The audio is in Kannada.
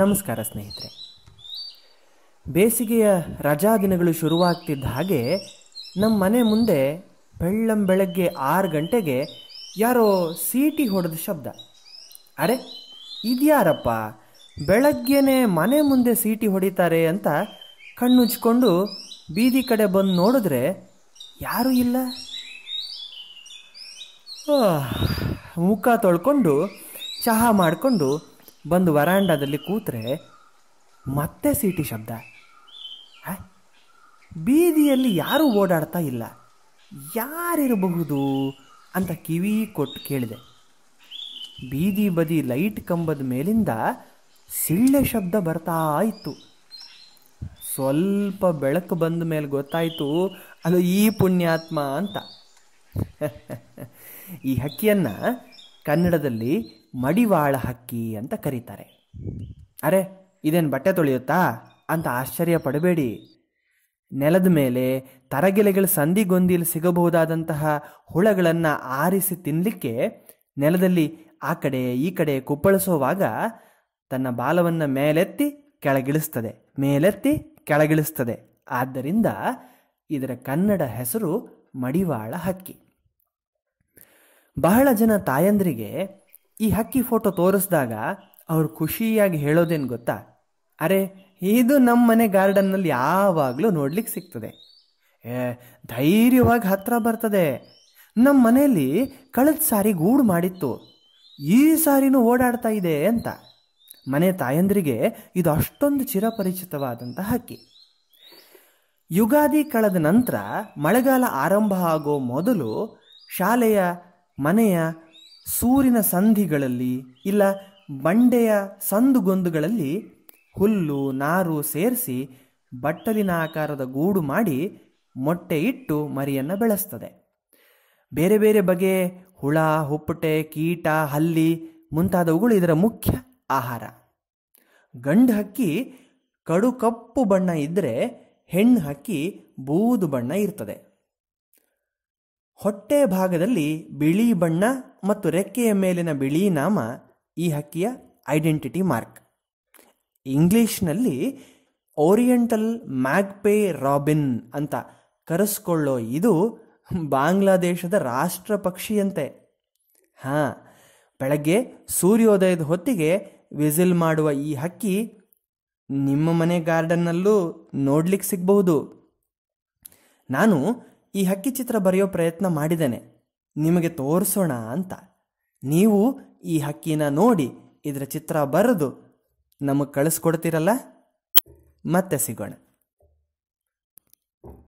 ನಮಸ್ಕಾರ ಸ್ನೇಹಿತರೆ ಬೇಸಿಗೆಯ ರಜಾ ದಿನಗಳು ಶುರುವಾಗ್ತಿದ್ದ ಹಾಗೆ ನಮ್ಮ ಮನೆ ಮುಂದೆ ಬೆಳ್ಳಂ ಬೆಳಗ್ಗೆ ಆರು ಗಂಟೆಗೆ ಯಾರೋ ಸೀಟಿ ಹೊಡೆದ ಶಬ್ದ ಅರೆ ಇದ್ಯಾರಪ್ಪ ಬೆಳಗ್ಗೆನೆ ಮನೆ ಮುಂದೆ ಸೀಟಿ ಹೊಡಿತಾರೆ ಅಂತ ಕಣ್ಣುಜ್ಕೊಂಡು ಬೀದಿ ಕಡೆ ಬಂದು ನೋಡಿದ್ರೆ ಯಾರೂ ಇಲ್ಲ ಮುಖ ತೊಳ್ಕೊಂಡು ಚಹಾ ಮಾಡಿಕೊಂಡು ಬಂದು ವರಾಂಡದಲ್ಲಿ ಕೂತ್ರೆ ಮತ್ತೆ ಸೀಟಿ ಶಬ್ದ ಬೀದಿಯಲ್ಲಿ ಯಾರೂ ಓಡಾಡ್ತಾ ಇಲ್ಲ ಯಾರಿರಬಹುದು ಅಂತ ಕಿವಿ ಕೊಟ್ಟು ಕೇಳಿದೆ ಬೀದಿ ಬದಿ ಲೈಟ್ ಕಂಬದ ಮೇಲಿಂದ ಸಿಳ್ಳೆ ಶಬ್ದ ಬರ್ತಾ ಇತ್ತು ಸ್ವಲ್ಪ ಬೆಳಕು ಬಂದ ಮೇಲೆ ಗೊತ್ತಾಯಿತು ಅದು ಈ ಪುಣ್ಯಾತ್ಮ ಅಂತ ಈ ಹಕ್ಕಿಯನ್ನು ಕನ್ನಡದಲ್ಲಿ ಮಡಿವಾಳ ಹಕ್ಕಿ ಅಂತ ಕರೀತಾರೆ ಅರೆ ಇದೇನು ಬಟ್ಟೆ ತೊಳೆಯುತ್ತಾ ಅಂತ ಆಶ್ಚರ್ಯ ಪಡಬೇಡಿ ನೆಲದ ಮೇಲೆ ತರಗೆಲೆಗಳ ಸಂಧಿಗೊಂದಿಲಿ ಸಿಗಬಹುದಾದಂತಹ ಹುಳಗಳನ್ನು ಆರಿಸಿ ತಿನ್ನಲಿಕ್ಕೆ ನೆಲದಲ್ಲಿ ಆ ಕಡೆ ಈ ಕಡೆ ಕುಪ್ಪಳಿಸುವಾಗ ತನ್ನ ಬಾಲವನ್ನು ಮೇಲೆತ್ತಿ ಕೆಳಗಿಳಿಸ್ತದೆ ಮೇಲೆತ್ತಿ ಕೆಳಗಿಳಿಸ್ತದೆ ಆದ್ದರಿಂದ ಇದರ ಕನ್ನಡ ಹೆಸರು ಮಡಿವಾಳ ಹಕ್ಕಿ ಬಹಳ ಜನ ತಾಯಂದ್ರಿಗೆ ಈ ಹಕ್ಕಿ ಫೋಟೋ ತೋರಿಸಿದಾಗ ಅವ್ರು ಖುಷಿಯಾಗಿ ಹೇಳೋದೇನು ಗೊತ್ತಾ ಅರೆ ಇದು ನಮ್ಮ ಮನೆ ಗಾರ್ಡನ್ನಲ್ಲಿ ಯಾವಾಗಲೂ ನೋಡ್ಲಿಕ್ಕೆ ಸಿಗ್ತದೆ ಏ ಧೈರ್ಯವಾಗಿ ಹತ್ರ ಬರ್ತದೆ ನಮ್ಮ ಮನೆಯಲ್ಲಿ ಕಳೆದ ಸಾರಿ ಗೂಡು ಮಾಡಿತ್ತು ಈ ಸಾರಿನೂ ಓಡಾಡ್ತಾ ಇದೆ ಅಂತ ಮನೆ ತಾಯಂದ್ರಿಗೆ ಇದು ಅಷ್ಟೊಂದು ಚಿರಪರಿಚಿತವಾದಂಥ ಹಕ್ಕಿ ಯುಗಾದಿ ಕಳೆದ ನಂತರ ಮಳೆಗಾಲ ಆರಂಭ ಆಗೋ ಮೊದಲು ಶಾಲೆಯ ಮನೆಯ ಸೂರಿನ ಸಂಧಿಗಳಲ್ಲಿ ಇಲ್ಲ ಬಂಡೆಯ ಸಂದುಗೊಂದುಗಳಲ್ಲಿ ಹುಲ್ಲು ನಾರು ಸೇರಿಸಿ ಬಟ್ಟಲಿನ ಆಕಾರದ ಗೂಡು ಮಾಡಿ ಮೊಟ್ಟೆ ಇಟ್ಟು ಮರಿಯನ್ನು ಬೆಳೆಸ್ತದೆ ಬೇರೆ ಬೇರೆ ಬಗೆ ಹುಳ ಹುಪ್ಪಟೆ ಕೀಟ ಹಲ್ಲಿ ಮುಂತಾದವುಗಳು ಇದರ ಮುಖ್ಯ ಆಹಾರ ಗಂಡು ಹಕ್ಕಿ ಕಡು ಕಪ್ಪು ಬಣ್ಣ ಇದ್ದರೆ ಹೆಣ್ಣು ಹಕ್ಕಿ ಬೂದು ಬಣ್ಣ ಇರ್ತದೆ ಹೊಟ್ಟೆ ಭಾಗದಲ್ಲಿ ಬಿಳಿ ಬಣ್ಣ ಮತ್ತು ರೆಕ್ಕೆಯ ಮೇಲಿನ ಬಿಳಿ ನಾಮ ಈ ಹಕ್ಕಿಯ ಐಡೆಂಟಿಟಿ ಮಾರ್ಕ್ ಇಂಗ್ಲಿಷ್ನಲ್ಲಿ ಓರಿಯೆಂಟಲ್ ಮ್ಯಾಗ್ಪೇ ರಾಬಿನ್ ಅಂತ ಕರೆಸ್ಕೊಳ್ಳೋ ಇದು ಬಾಂಗ್ಲಾದೇಶದ ರಾಷ್ಟ್ರ ಪಕ್ಷಿಯಂತೆ ಹಾಂ ಬೆಳಗ್ಗೆ ಸೂರ್ಯೋದಯದ ಹೊತ್ತಿಗೆ ವಿಸಿಲ್ ಮಾಡುವ ಈ ಹಕ್ಕಿ ನಿಮ್ಮ ಮನೆ ಗಾರ್ಡನ್ನಲ್ಲೂ ನೋಡ್ಲಿಕ್ಕೆ ಸಿಗಬಹುದು ನಾನು ಈ ಹಕ್ಕಿ ಚಿತ್ರ ಬರೆಯೋ ಪ್ರಯತ್ನ ಮಾಡಿದ್ದೇನೆ ನಿಮಗೆ ತೋರಿಸೋಣ ಅಂತ ನೀವು ಈ ಹಕ್ಕಿನ ನೋಡಿ ಇದರ ಚಿತ್ರ ಬರೆದು ನಮಗೆ ಕಳಿಸ್ಕೊಡ್ತೀರಲ್ಲ ಮತ್ತೆ ಸಿಗೋಣ